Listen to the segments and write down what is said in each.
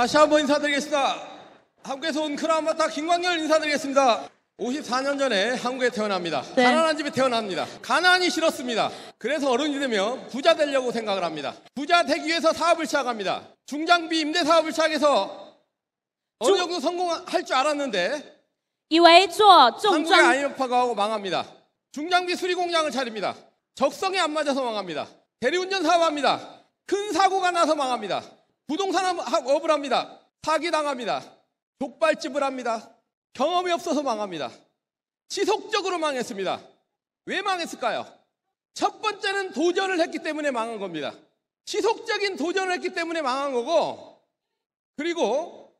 다시 한번 인사드리겠습니다. 한국에서 온 크라마타 김광렬 인사드리겠습니다. 54년 전에 한국에 태어납니다. 네. 가난한 집에 태어납니다. 가난이 싫었습니다. 그래서 어른이 되면 부자 되려고 생각을 합니다. 부자 되기 위해서 사업을 시작합니다. 중장비 임대 사업을 시작해서 어느 정도 성공할 줄 알았는데 以为做重 한국에 아이파가하고 오 망합니다. 중장비 수리 공장을 차립니다. 적성에 안 맞아서 망합니다. 대리운전 사업합니다. 큰 사고가 나서 망합니다. 부동산업을 합니다. 사기당합니다. 족발집을 합니다. 경험이 없어서 망합니다. 지속적으로 망했습니다. 왜 망했을까요? 첫 번째는 도전을 했기 때문에 망한 겁니다. 지속적인 도전을 했기 때문에 망한 거고, 그리고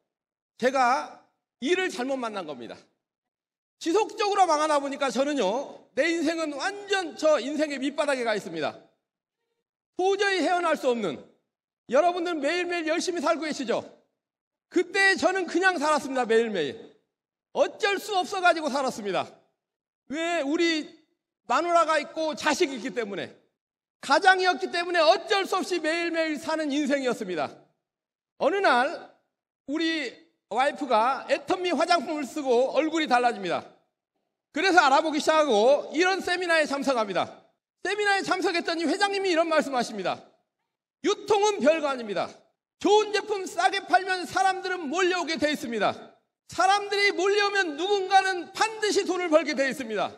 제가 일을 잘못 만난 겁니다. 지속적으로 망하다 보니까 저는요, 내 인생은 완전 저 인생의 밑바닥에 가 있습니다. 도저히 헤어날 수 없는 여러분들 매일매일 열심히 살고 계시죠? 그때 저는 그냥 살았습니다. 매일매일. 어쩔 수 없어가지고 살았습니다. 왜? 우리 마누라가 있고 자식이 있기 때문에. 가장이었기 때문에 어쩔 수 없이 매일매일 사는 인생이었습니다. 어느 날 우리 와이프가 애터미 화장품을 쓰고 얼굴이 달라집니다. 그래서 알아보기 시작하고 이런 세미나에 참석합니다. 세미나에 참석했더니 회장님이 이런 말씀하십니다. 유통은 별거 아닙니다. 좋은 제품 싸게 팔면 사람들은 몰려오게 돼 있습니다. 사람들이 몰려오면 누군가는 반드시 돈을 벌게 돼 있습니다.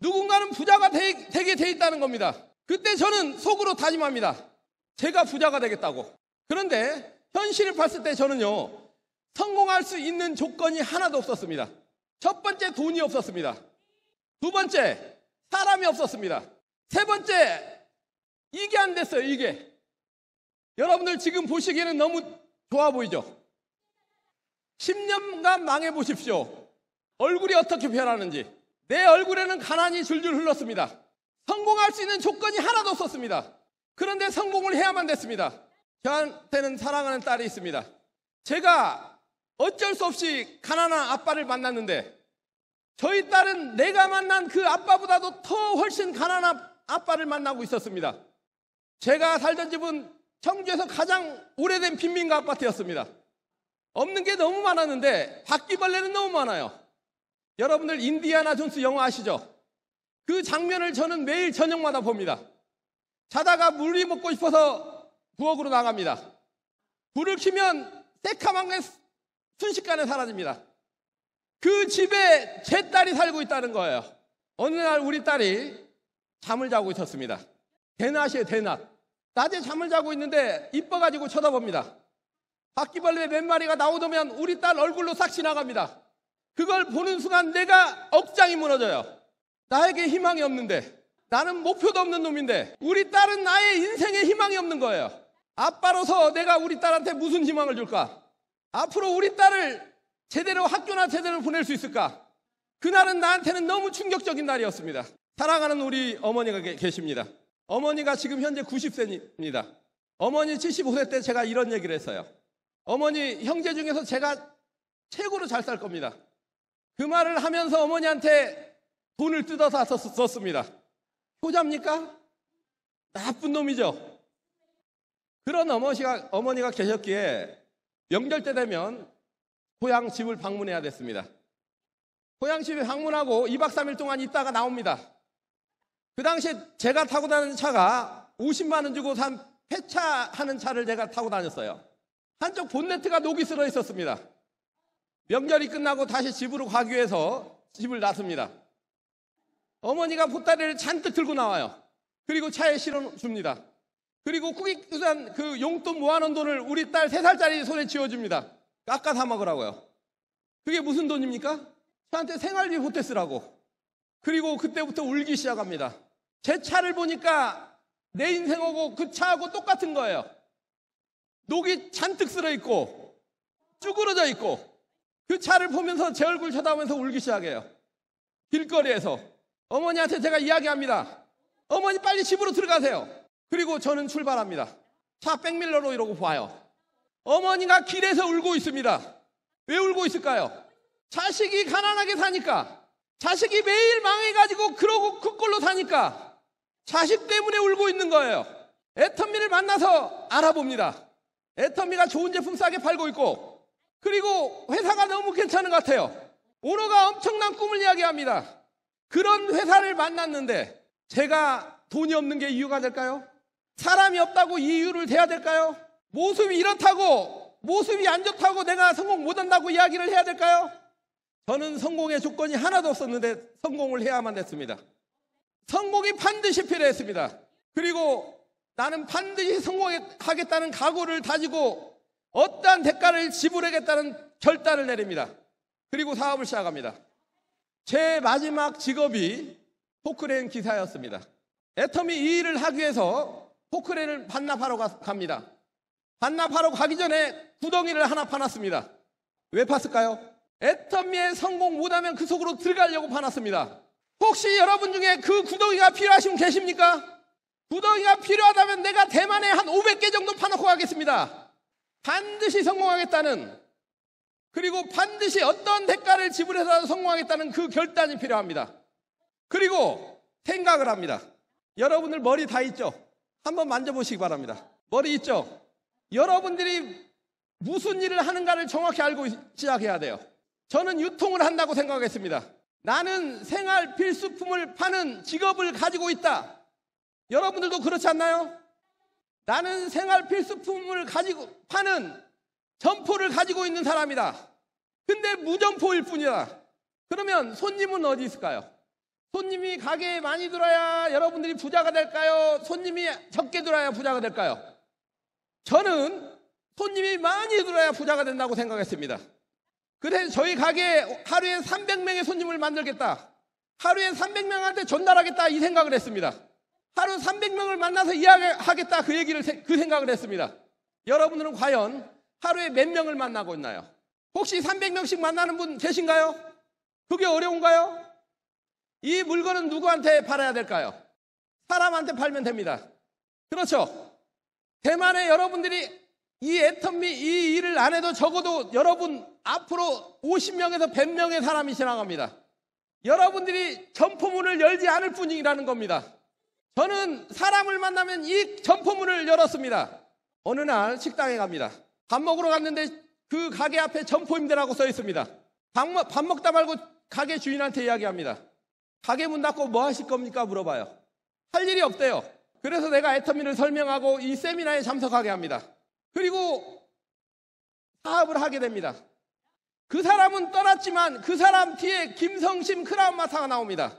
누군가는 부자가 되, 되게 돼 있다는 겁니다. 그때 저는 속으로 다짐합니다. 제가 부자가 되겠다고. 그런데 현실을 봤을 때 저는요, 성공할 수 있는 조건이 하나도 없었습니다. 첫 번째 돈이 없었습니다. 두 번째 사람이 없었습니다. 세 번째 이게 안 됐어요, 이게. 여러분들 지금 보시기에는 너무 좋아 보이죠? 10년간 망해 보십시오. 얼굴이 어떻게 변하는지. 내 얼굴에는 가난이 줄줄 흘렀습니다. 성공할 수 있는 조건이 하나도 없었습니다. 그런데 성공을 해야만 됐습니다. 저한테는 사랑하는 딸이 있습니다. 제가 어쩔 수 없이 가난한 아빠를 만났는데 저희 딸은 내가 만난 그 아빠보다도 더 훨씬 가난한 아빠를 만나고 있었습니다. 제가 살던 집은 청주에서 가장 오래된 빈민가 아파트였습니다. 없는 게 너무 많았는데 바퀴벌레는 너무 많아요. 여러분들 인디아나 존스 영화 아시죠? 그 장면을 저는 매일 저녁마다 봅니다. 자다가 물이 먹고 싶어서 부엌으로 나갑니다. 불을 켜면 새카만 게 순식간에 사라집니다. 그 집에 제 딸이 살고 있다는 거예요. 어느 날 우리 딸이 잠을 자고 있었습니다. 대낮이에요, 대낮. 낮에 잠을 자고 있는데 이뻐가지고 쳐다봅니다. 바퀴벌레 몇 마리가 나오더면 우리 딸 얼굴로 싹 지나갑니다. 그걸 보는 순간 내가 억장이 무너져요. 나에게 희망이 없는데 나는 목표도 없는 놈인데 우리 딸은 나의 인생에 희망이 없는 거예요. 아빠로서 내가 우리 딸한테 무슨 희망을 줄까? 앞으로 우리 딸을 제대로 학교나 제대로 보낼 수 있을까? 그날은 나한테는 너무 충격적인 날이었습니다. 사랑하는 우리 어머니가 계십니다. 어머니가 지금 현재 90세입니다. 어머니 75세 때 제가 이런 얘기를 했어요. 어머니 형제 중에서 제가 최고로 잘 살 겁니다. 그 말을 하면서 어머니한테 돈을 뜯어서 썼습니다. 효자입니까? 나쁜 놈이죠. 그런 어머니가, 어머니가 계셨기에 명절 때 되면 고향 집을 방문해야 됐습니다. 고향 집에 방문하고 2박 3일 동안 있다가 나옵니다. 그 당시에 제가 타고 다니는 차가 50만 원 주고 산 폐차하는 차를 제가 타고 다녔어요. 한쪽 본네트가 녹이 쓸어 있었습니다. 명절이 끝나고 다시 집으로 가기 위해서 집을 났습니다. 어머니가 보따리를 잔뜩 들고 나와요. 그리고 차에 실어 줍니다. 그리고 꾸깃꾸그 용돈 모아놓은 돈을 우리 딸 3살짜리 손에 쥐어줍니다. 깎아 사 먹으라고요. 그게 무슨 돈입니까? 저한테 생활비 보태 쓰라고. 그리고 그때부터 울기 시작합니다. 제 차를 보니까 내 인생하고 그 차하고 똑같은 거예요. 녹이 잔뜩 쓸어 있고 쭈그러져 있고 그 차를 보면서 제 얼굴 쳐다보면서 울기 시작해요. 길거리에서 어머니한테 제가 이야기합니다. 어머니 빨리 집으로 들어가세요. 그리고 저는 출발합니다. 차 백밀러로 이러고 봐요. 어머니가 길에서 울고 있습니다. 왜 울고 있을까요? 자식이 가난하게 사니까 자식이 매일 망해가지고 그러고 그꼴로 사니까 자식 때문에 울고 있는 거예요. 애터미를 만나서 알아봅니다. 애터미가 좋은 제품 싸게 팔고 있고 그리고 회사가 너무 괜찮은 것 같아요. 오로가 엄청난 꿈을 이야기합니다. 그런 회사를 만났는데 제가 돈이 없는 게 이유가 될까요? 사람이 없다고 이유를 대야 될까요? 모습이 이렇다고 모습이 안 좋다고 내가 성공 못한다고 이야기를 해야 될까요? 저는 성공의 조건이 하나도 없었는데 성공을 해야만 했습니다. 성공이 반드시 필요했습니다. 그리고 나는 반드시 성공하겠다는 각오를 다지고 어떠한 대가를 지불하겠다는 결단을 내립니다. 그리고 사업을 시작합니다. 제 마지막 직업이 포크레인 기사였습니다. 애터미이 일을 하기 위해서 포크레인을 반납하러 갑니다. 반납하러 가기 전에 구덩이를 하나 파놨습니다. 왜 팠을까요? 애터미의 성공 못하면 그 속으로 들어가려고 파놨습니다. 혹시 여러분 중에 그 구덩이가 필요하신 분 계십니까? 구덩이가 필요하다면 내가 대만에 한 500개 정도 파놓고 가겠습니다. 반드시 성공하겠다는 그리고 반드시 어떤 대가를 지불해서라도 성공하겠다는 그 결단이 필요합니다. 그리고 생각을 합니다. 여러분들 머리 다 있죠? 한번 만져보시기 바랍니다. 머리 있죠? 여러분들이 무슨 일을 하는가를 정확히 알고 시작해야 돼요. 저는 유통을 한다고 생각했습니다. 나는 생활 필수품을 파는 직업을 가지고 있다. 여러분들도 그렇지 않나요? 나는 생활 필수품을 가지고 파는 점포를 가지고 있는 사람이다. 근데 무점포일 뿐이다. 그러면 손님은 어디 있을까요? 손님이 가게에 많이 들어야 여러분들이 부자가 될까요? 손님이 적게 들어야 부자가 될까요? 저는 손님이 많이 들어야 부자가 된다고 생각했습니다. 그래 저희 가게에 하루에 300명의 손님을 만들겠다. 하루에 300명한테 전달하겠다 이 생각을 했습니다. 하루 300명을 만나서 이야기하겠다 그 얘기를 그 생각을 했습니다. 여러분들은 과연 하루에 몇 명을 만나고 있나요? 혹시 300명씩 만나는 분 계신가요? 그게 어려운가요? 이 물건은 누구한테 팔아야 될까요? 사람한테 팔면 됩니다. 그렇죠? 대만에 여러분들이 이 애터미 이 일을 안 해도 적어도 여러분 앞으로 50명에서 100명의 사람이 지나갑니다. 여러분들이 점포문을 열지 않을 뿐이라는 겁니다. 저는 사람을 만나면 이 점포문을 열었습니다. 어느 날 식당에 갑니다. 밥 먹으러 갔는데 그 가게 앞에 점포임대라고 써 있습니다. 밥, 밥 먹다 말고 가게 주인한테 이야기합니다. 가게 문 닫고 뭐 하실 겁니까? 물어봐요. 할 일이 없대요. 그래서 내가 애터미를 설명하고 이 세미나에 참석하게 합니다. 그리고 사업을 하게 됩니다. 그 사람은 떠났지만 그 사람 뒤에 김성심 크라운마사가 나옵니다.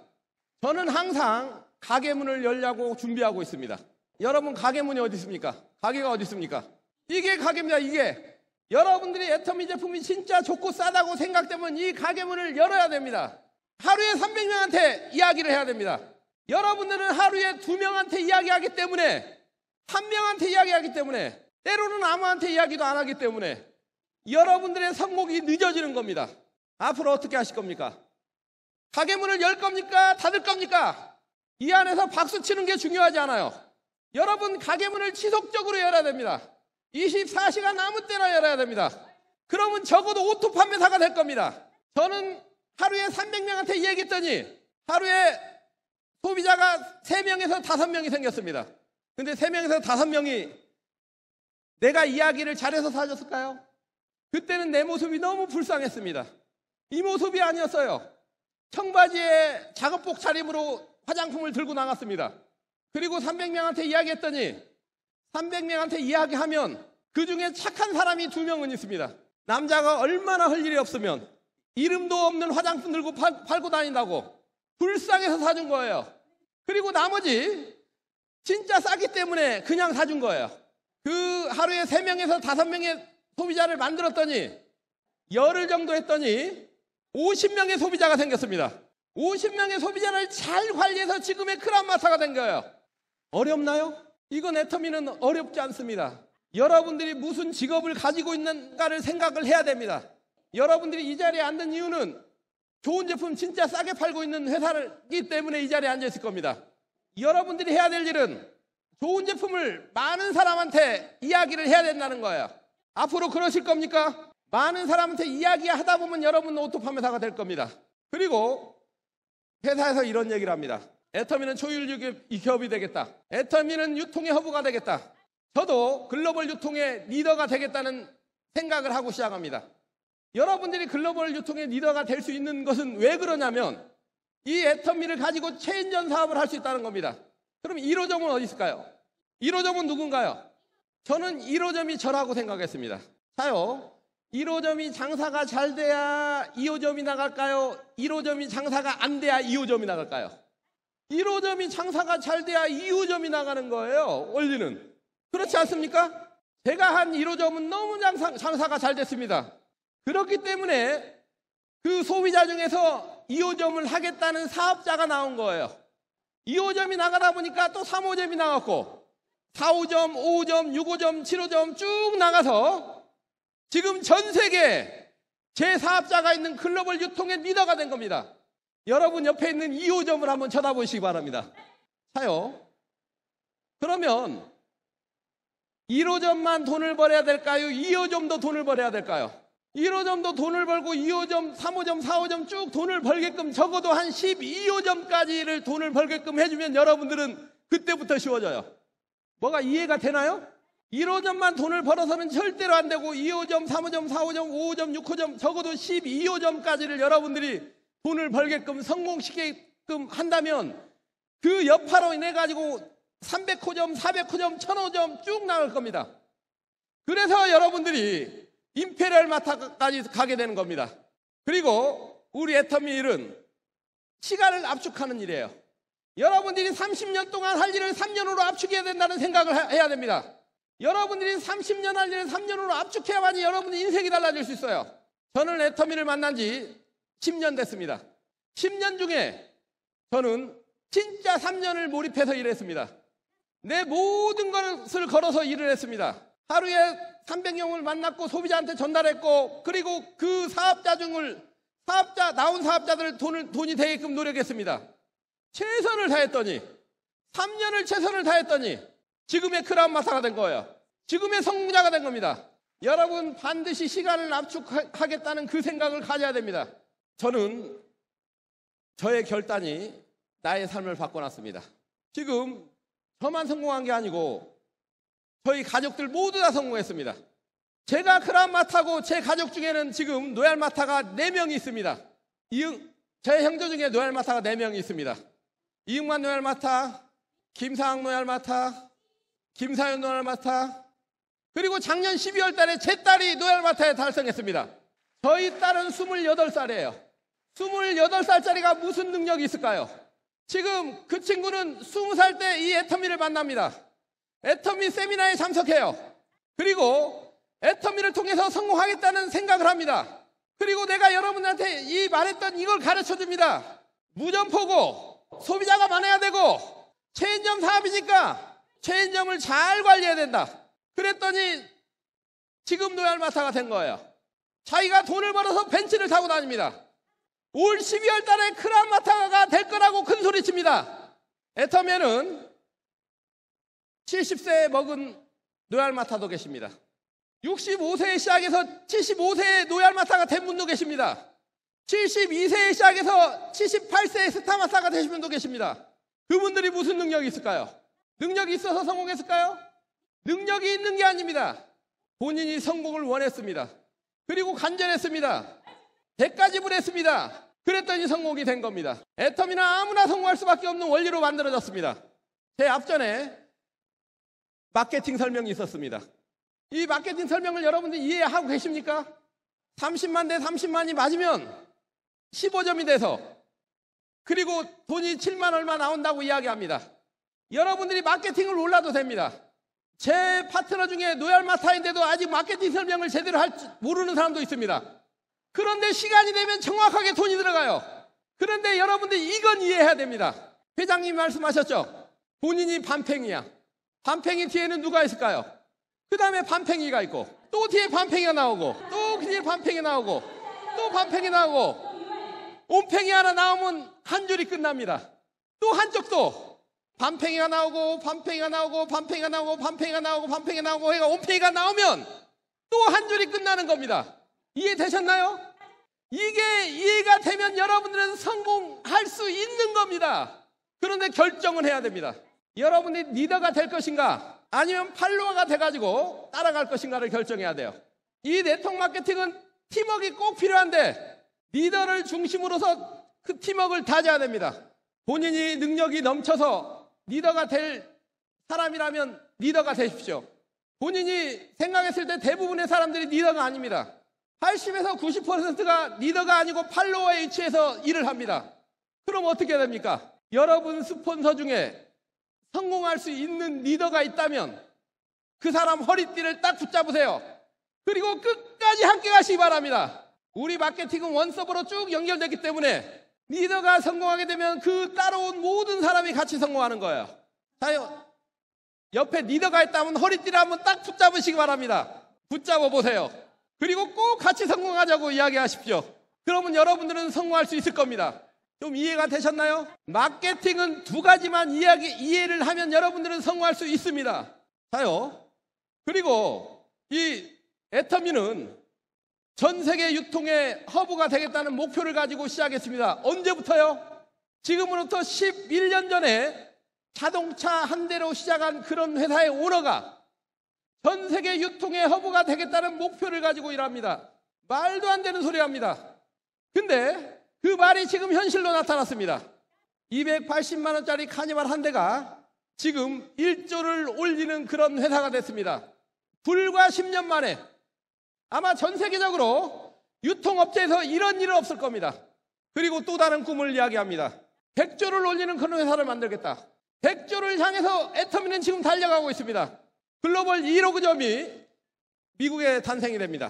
저는 항상 가게 문을 열려고 준비하고 있습니다. 여러분 가게 문이 어디 있습니까? 가게가 어디 있습니까? 이게 가게입니다. 이게 여러분들이 애터미 제품이 진짜 좋고 싸다고 생각되면 이 가게 문을 열어야 됩니다. 하루에 300명한테 이야기를 해야 됩니다. 여러분들은 하루에 두 명한테 이야기하기 때문에 한 명한테 이야기하기 때문에 때로는 아무한테 이야기도 안 하기 때문에 여러분들의 성공이 늦어지는 겁니다. 앞으로 어떻게 하실 겁니까? 가게 문을 열 겁니까? 닫을 겁니까? 이 안에서 박수 치는 게 중요하지 않아요. 여러분 가게 문을 지속적으로 열어야 됩니다. 24시간 아무 때나 열어야 됩니다. 그러면 적어도 오토 판매사가 될 겁니다. 저는 하루에 300명한테 얘기했더니 하루에 소비자가 3명에서 5명이 생겼습니다. 근데 3명에서 5명이 내가 이야기를 잘해서 사줬을까요? 그때는 내 모습이 너무 불쌍했습니다. 이 모습이 아니었어요. 청바지에 작업복 차림으로 화장품을 들고 나갔습니다. 그리고 300명한테 이야기했더니 300명한테 이야기하면 그 중에 착한 사람이 두 명은 있습니다. 남자가 얼마나 할 일이 없으면 이름도 없는 화장품 들고 팔, 팔고 다닌다고 불쌍해서 사준 거예요. 그리고 나머지 진짜 싸기 때문에 그냥 사준 거예요. 그 하루에 3명에서 5명의 소비자를 만들었더니 열흘 정도 했더니 50명의 소비자가 생겼습니다. 50명의 소비자를 잘 관리해서 지금의 크라마사가 된 거예요. 어렵나요? 이건 애터미는 어렵지 않습니다. 여러분들이 무슨 직업을 가지고 있는가를 생각을 해야 됩니다. 여러분들이 이 자리에 앉는 이유는 좋은 제품 진짜 싸게 팔고 있는 회사이기 때문에 이 자리에 앉아 있을 겁니다. 여러분들이 해야 될 일은 좋은 제품을 많은 사람한테 이야기를 해야 된다는 거예요. 앞으로 그러실 겁니까? 많은 사람한테 이야기하다 보면 여러분 오토파메사가 될 겁니다. 그리고 회사에서 이런 얘기를 합니다. 애터미는 초일류 기업이 되겠다. 애터미는 유통의 허브가 되겠다. 저도 글로벌 유통의 리더가 되겠다는 생각을 하고 시작합니다. 여러분들이 글로벌 유통의 리더가 될 수 있는 것은 왜 그러냐면 이 애터미를 가지고 체인전 사업을 할 수 있다는 겁니다. 그럼 1호점은 어디 있을까요? 1호점은 누군가요? 저는 1호점이 저라고 생각했습니다. 자요. 1호점이 장사가 잘 돼야 2호점이 나갈까요? 1호점이 장사가 안 돼야 2호점이 나갈까요? 1호점이 장사가 잘 돼야 2호점이 나가는 거예요. 원리는. 그렇지 않습니까? 제가 한 1호점은 너무 장사, 장사가 잘 됐습니다. 그렇기 때문에 그 소비자 중에서 2호점을 하겠다는 사업자가 나온 거예요. 2호점이 나가다 보니까 또 3호점이 나왔고 4호점, 5호점, 6호점, 7호점 쭉 나가서 지금 전 세계 제 사업자가 있는 글로벌 유통의 리더가 된 겁니다. 여러분 옆에 있는 2호점을 한번 쳐다보시기 바랍니다. 사요. 그러면 1호점만 돈을 벌어야 될까요? 2호점도 돈을 벌어야 될까요? 1호점도 돈을 벌고 2호점, 3호점, 4호점 쭉 돈을 벌게끔 적어도 한 12호점까지를 돈을 벌게끔 해주면 여러분들은 그때부터 쉬워져요. 뭐가 이해가 되나요? 1호점만 돈을 벌어서는 절대로 안 되고 2호점, 3호점, 4호점, 5호점, 6호점 적어도 12호점까지를 여러분들이 돈을 벌게끔 성공시키게끔 한다면 그 여파로 인해 가지고 300호점, 400호점, 1000호점 쭉 나갈 겁니다. 그래서 여러분들이 임페리얼 마타까지 가게 되는 겁니다. 그리고 우리 애터미 일은 시간을 압축하는 일이에요. 여러분들이 30년 동안 할 일을 3년으로 압축해야 된다는 생각을 해야 됩니다. 여러분들이 30년 할 일을 3년으로 압축해야만이 여러분의 인생이 달라질 수 있어요. 저는 애터미를 만난 지 10년 됐습니다. 10년 중에 저는 진짜 3년을 몰입해서 일했습니다. 내 모든 것을 걸어서 일을 했습니다. 하루에 300명을 만났고 소비자한테 전달했고 그리고 그 사업자 중을 사업자 나온 사업자들 돈을 돈이 되게끔 노력했습니다. 최선을 다했더니 3년을 최선을 다했더니 지금의 크라운 마사가 된 거예요. 지금의 성자가 된 겁니다. 여러분 반드시 시간을 압축하겠다는 그 생각을 가져야 됩니다. 저는 저의 결단이 나의 삶을 바꿔놨습니다. 지금 저만 성공한 게 아니고 저희 가족들 모두 다 성공했습니다. 제가 크라마타고 제 가족 중에는 지금 노얄마타가 4명이 있습니다. 이응, 제 형제 중에 노얄마타가 4명이 있습니다. 이응만 노얄 맡아, 김상학 노얄 맡아, 김사윤 노얄 맡아, 그리고 작년 12월 달에 제 딸이 노얄 맡아에 달성했습니다. 저희 딸은 28살이에요. 28살짜리가 무슨 능력이 있을까요? 지금 그 친구는 20살 때 이 애터미를 만납니다. 애터미 세미나에 참석해요. 그리고 애터미를 통해서 성공하겠다는 생각을 합니다. 그리고 내가 여러분한테 이 말했던 이걸 가르쳐 줍니다. 무전포고, 소비자가 많아야 되고 체인점 사업이니까 체인점을 잘 관리해야 된다. 그랬더니 지금 노얄마사가 된 거예요. 자기가 돈을 벌어서 벤츠를 타고 다닙니다. 올 12월 달에 크라마타가될 거라고 큰 소리 칩니다. 애터면은 70세 에 먹은 노얄마타도 계십니다. 6 5세의시작에서7 5세의 노얄마타가 된 분도 계십니다. 72세에 시작해서 7 8세에 스타마사가 되신 분도 계십니다. 그분들이 무슨 능력이 있을까요? 능력이 있어서 성공했을까요? 능력이 있는 게 아닙니다. 본인이 성공을 원했습니다. 그리고 간절했습니다. 대까 지불했습니다. 그랬더니 성공이 된 겁니다. 애터미나 아무나 성공할 수밖에 없는 원리로 만들어졌습니다. 제 앞전에 마케팅 설명이 있었습니다. 이 마케팅 설명을 여러분들 이해하고 계십니까? 30만 대 30만이 맞으면 15점이 돼서 그리고 돈이 7만 얼마 나온다고 이야기합니다. 여러분들이 마케팅을 몰라도 됩니다. 제 파트너 중에 노얄마사인데도 아직 마케팅 설명을 제대로 할 모르는 사람도 있습니다. 그런데 시간이 되면 정확하게 돈이 들어가요. 그런데 여러분들 이건 이해해야 됩니다. 회장님 말씀하셨죠? 본인이 반팽이야. 반팽이 뒤에는 누가 있을까요? 그 다음에 반팽이가 있고 또 뒤에 반팽이가 나오고 또 뒤에 반팽이 나오고 또 반팽이 나오고 온팽이 하나 나오면 한 줄이 끝납니다. 또 한쪽도 반팽이가 나오고 반팽이가 나오고 반팽이가 나오고 반팽이가 나오고 반팽이가 나오고 해가 온팽이가 나오면 또 한 줄이 끝나는 겁니다. 이해되셨나요? 이게 이해가 되면 여러분들은 성공할 수 있는 겁니다. 그런데 결정을 해야 됩니다. 여러분이 리더가 될 것인가 아니면 팔로워가 돼가지고 따라갈 것인가를 결정해야 돼요. 이 네트워크 마케팅은 팀워크가 꼭 필요한데 리더를 중심으로서 그 팀워크를 다져야 됩니다. 본인이 능력이 넘쳐서 리더가 될 사람이라면 리더가 되십시오. 본인이 생각했을 때 대부분의 사람들이 리더가 아닙니다. 80에서 90%가 리더가 아니고 팔로워에위치해서 일을 합니다. 그럼 어떻게 됩니까? 여러분 스폰서 중에 성공할 수 있는 리더가 있다면 그 사람 허리띠를 딱 붙잡으세요. 그리고 끝까지 함께 가시기 바랍니다. 우리 마케팅은 원서버로 쭉연결됐기 때문에 리더가 성공하게 되면 그 따라온 모든 사람이 같이 성공하는 거예요. 자, 옆에 리더가 있다면 허리띠를 한번 딱 붙잡으시기 바랍니다. 붙잡아 보세요. 그리고 꼭 같이 성공하자고 이야기하십시오. 그러면 여러분들은 성공할 수 있을 겁니다. 좀 이해가 되셨나요? 마케팅은 두 가지만 이야기, 이해를 하면 여러분들은 성공할 수 있습니다. 자요. 그리고 이 애터미는 전 세계 유통의 허브가 되겠다는 목표를 가지고 시작했습니다. 언제부터요? 지금으로부터 11년 전에 자동차 한 대로 시작한 그런 회사의 오너가 전 세계 유통의 허브가 되겠다는 목표를 가지고 일합니다. 말도 안 되는 소리 합니다. 근데 그 말이 지금 현실로 나타났습니다. 280만원짜리 카니발 한 대가 지금 1조를 올리는 그런 회사가 됐습니다. 불과 10년 만에 아마 전 세계적으로 유통업체에서 이런 일은 없을 겁니다. 그리고 또 다른 꿈을 이야기합니다. 백조를 올리는 그런 회사를 만들겠다. 백조를 향해서 애터미는 지금 달려가고 있습니다. 글로벌 1호점이 미국에 탄생이 됩니다.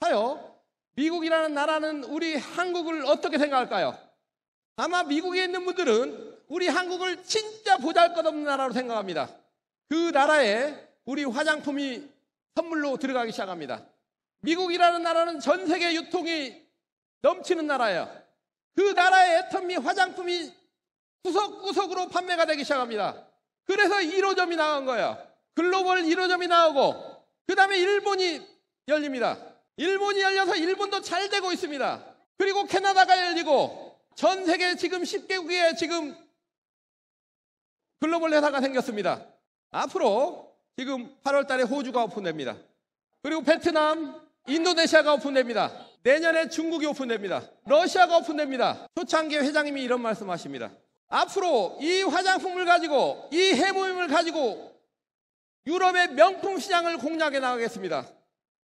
사여 미국이라는 나라는 우리 한국을 어떻게 생각할까요? 아마 미국에 있는 분들은 우리 한국을 진짜 보잘것없는 나라로 생각합니다. 그 나라에 우리 화장품이 선물로 들어가기 시작합니다. 미국이라는 나라는 전 세계 유통이 넘치는 나라예요. 그 나라의 애턴 미 화장품이 구석구석으로 판매가 되기 시작합니다. 그래서 1호점이 나온 거예요. 글로벌 1호점이 나오고 그 다음에 일본이 열립니다. 일본이 열려서 일본도 잘 되고 있습니다. 그리고 캐나다가 열리고 전 세계 지금 10개국에 지금 글로벌 회사가 생겼습니다. 앞으로 지금 8월 달에 호주가 오픈됩니다. 그리고 베트남, 인도네시아가 오픈됩니다. 내년에 중국이 오픈됩니다. 러시아가 오픈됩니다. 초창기 회장님이 이런 말씀하십니다. 앞으로 이 화장품을 가지고 이 해모임을 가지고 유럽의 명품 시장을 공략해 나가겠습니다.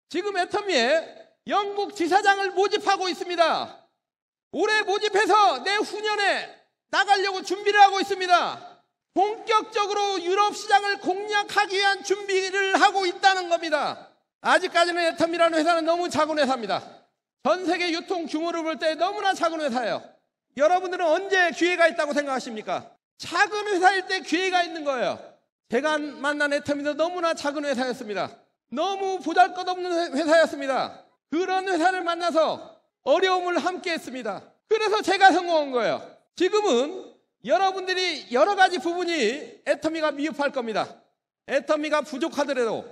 지금 애터미에 영국 지사장을 모집하고 있습니다. 올해 모집해서 내 후년에 나가려고 준비를 하고 있습니다. 본격적으로 유럽 시장을 공략하기 위한 준비를 하고 있다는 겁니다. 아직까지는 애텀이라는 회사는 너무 작은 회사입니다. 전 세계 유통 규모를 볼 때 너무나 작은 회사예요. 여러분들은 언제 기회가 있다고 생각하십니까? 작은 회사일 때 기회가 있는 거예요. 제가 만난 애텀이도 너무나 작은 회사였습니다. 너무 보잘 것 없는 회사였습니다. 그런 회사를 만나서 어려움을 함께 했습니다. 그래서 제가 성공한 거예요. 지금은 여러분들이 여러 가지 부분이 애터미가 미흡할 겁니다. 애터미가 부족하더라도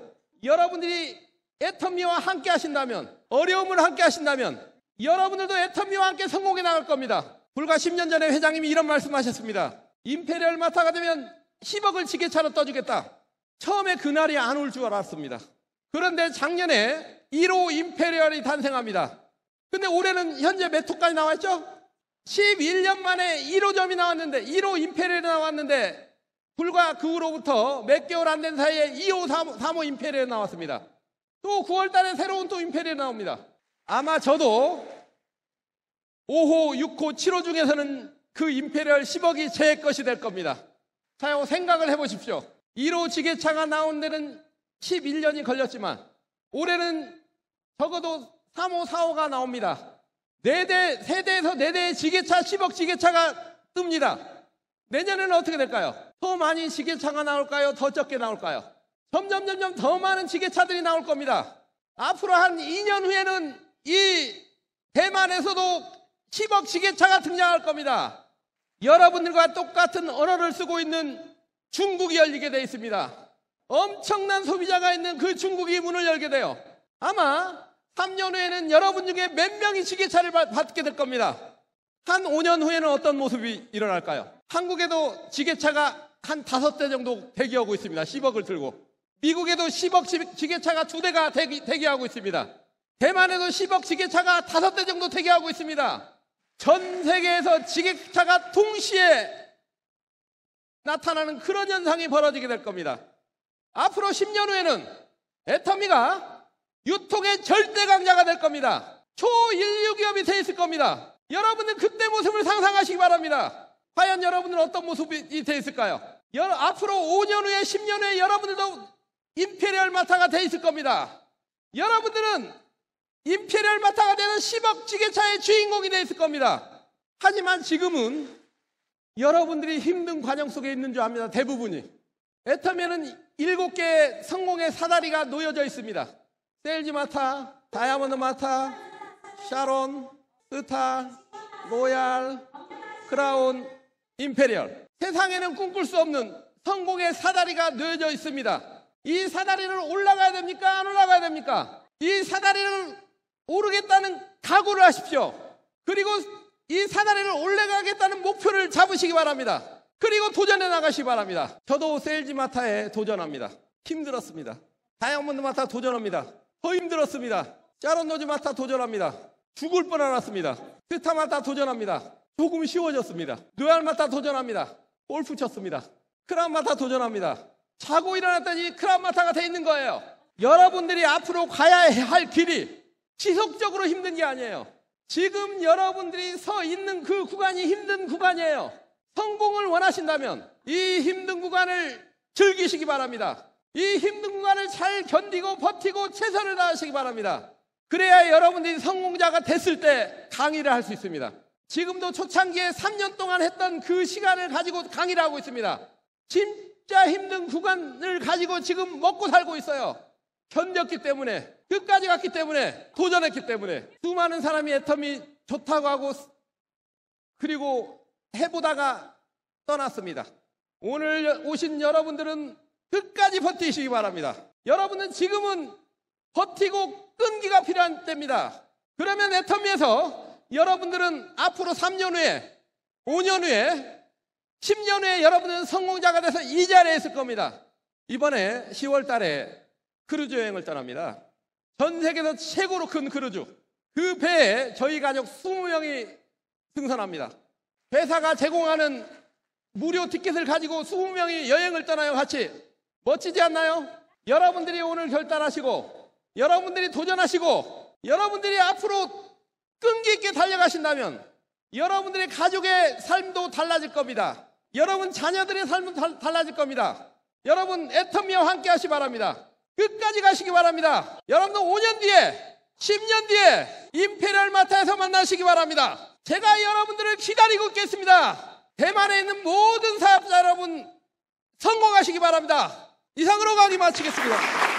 여러분들이 애터미와 함께 하신다면 어려움을 함께 하신다면 여러분들도 애터미와 함께 성공해 나갈 겁니다. 불과 10년 전에 회장님이 이런 말씀하셨습니다. 임페리얼 마타가 되면 10억을 지게차로 떠주겠다. 처음에 그날이 안 올 줄 알았습니다. 그런데 작년에 1호 임페리얼이 탄생합니다. 근데 올해는 현재 몇 호까지 나와있죠 11년 만에 1호점이 나왔는데 1호 임페리얼이 나왔는데 불과 그 후로부터 몇 개월 안 된 사이에 2호, 3호, 3호 임페리얼이 나왔습니다. 또 9월 달에 새로운 또 임페리얼이 나옵니다. 아마 저도 5호, 6호, 7호 중에서는 그 임페리얼 10억이 제 것이 될 겁니다. 자, 생각을 해보십시오. 1호 지게차가 나온 데는 11년이 걸렸지만 올해는 적어도 3호, 4호가 나옵니다. 네 대, 세 대에서 네 대의 지게차, 10억 지게차가 뜹니다. 내년에는 어떻게 될까요? 더 많이 지게차가 나올까요? 더 적게 나올까요? 점점, 점점 더 많은 지게차들이 나올 겁니다. 앞으로 한 2년 후에는 이 대만에서도 10억 지게차가 등장할 겁니다. 여러분들과 똑같은 언어를 쓰고 있는 중국이 열리게 돼 있습니다. 엄청난 소비자가 있는 그 중국이 문을 열게 돼요. 아마 3년 후에는 여러분 중에 몇 명이 지게차를 받게 될 겁니다. 한 5년 후에는 어떤 모습이 일어날까요? 한국에도 지게차가 한5대 정도 대기하고 있습니다. 10억을 들고. 미국에도 10억 지게차가 두 대가 대기, 대기하고 있습니다. 대만에도 10억 지게차가 5대 정도 대기하고 있습니다. 전 세계에서 지게차가 동시에 나타나는 그런 현상이 벌어지게 될 겁니다. 앞으로 10년 후에는 애터미가 유통의 절대 강자가 될 겁니다. 초인류 기업이 되어 있을 겁니다. 여러분은 그때 모습을 상상하시기 바랍니다. 과연 여러분은 어떤 모습이 되어 있을까요? 여러, 앞으로 5년 후에 10년 후에 여러분들도 임페리얼 마타가 되어 있을 겁니다. 여러분들은 임페리얼 마타가 되는 10억 지게차의 주인공이 되어 있을 겁니다. 하지만 지금은 여러분들이 힘든 과정 속에 있는 줄 압니다. 대부분이. 애터미에 7개의 성공의 사다리가 놓여져 있습니다. 셀지 마타, 다이아몬드 마타, 샤론, 스타, 로얄, 크라운, 임페리얼. 세상에는 꿈꿀 수 없는 성공의 사다리가 놓여져 있습니다. 이 사다리를 올라가야 됩니까? 안 올라가야 됩니까? 이 사다리를 오르겠다는 각오를 하십시오. 그리고 이 사다리를 올라가겠다는 목표를 잡으시기 바랍니다. 그리고 도전해 나가시기 바랍니다. 저도 셀지마타에 도전합니다. 힘들었습니다. 다이아몬드 마타 도전합니다. 더 힘들었습니다. 짜론노지마타 도전합니다. 죽을 뻔알았습니다 스타마타 도전합니다. 조금 쉬워졌습니다. 노알마타 도전합니다. 골프 쳤습니다. 크라마타 도전합니다. 자고 일어났더니 크라마타가돼 있는 거예요. 여러분들이 앞으로 가야 할 길이 지속적으로 힘든 게 아니에요. 지금 여러분들이 서 있는 그 구간이 힘든 구간이에요. 성공을 원하신다면 이 힘든 구간을 즐기시기 바랍니다. 이 힘든 구간을잘 견디고 버티고 최선을 다하시기 바랍니다. 그래야 여러분들이 성공자가 됐을 때 강의를 할 수 있습니다. 지금도 초창기에 3년 동안 했던 그 시간을 가지고 강의를 하고 있습니다. 진짜 힘든 구간을 가지고 지금 먹고 살고 있어요. 견뎠기 때문에, 끝까지 갔기 때문에, 도전했기 때문에. 수많은 사람이 애텀이 좋다고 하고, 그리고 해보다가 떠났습니다. 오늘 오신 여러분들은 끝까지 버티시기 바랍니다. 여러분은 지금은 버티고 끈기가 필요한 때입니다. 그러면 애터미에서 여러분들은 앞으로 3년 후에, 5년 후에, 10년 후에 여러분은 성공자가 돼서 이 자리에 있을 겁니다. 이번에 10월 달에 크루즈 여행을 떠납니다. 전 세계에서 최고로 큰 크루즈. 그 배에 저희 가족 20명이 승선합니다. 회사가 제공하는 무료 티켓을 가지고 20명이 여행을 떠나요, 같이. 멋지지 않나요? 여러분들이 오늘 결단하시고, 여러분들이 도전하시고, 여러분들이 앞으로 끈기 있게 달려가신다면, 여러분들의 가족의 삶도 달라질 겁니다. 여러분 자녀들의 삶도 달, 달라질 겁니다. 여러분 애터미와 함께 하시 기 바랍니다. 끝까지 가시기 바랍니다. 여러분도 5년 뒤에, 10년 뒤에 임페리얼 마타에서 만나시기 바랍니다. 제가 여러분들을 기다리고 있겠습니다. 대만에 있는 모든 사업자 여러분 성공하시기 바랍니다. 이상으로 강의 마치겠습니다.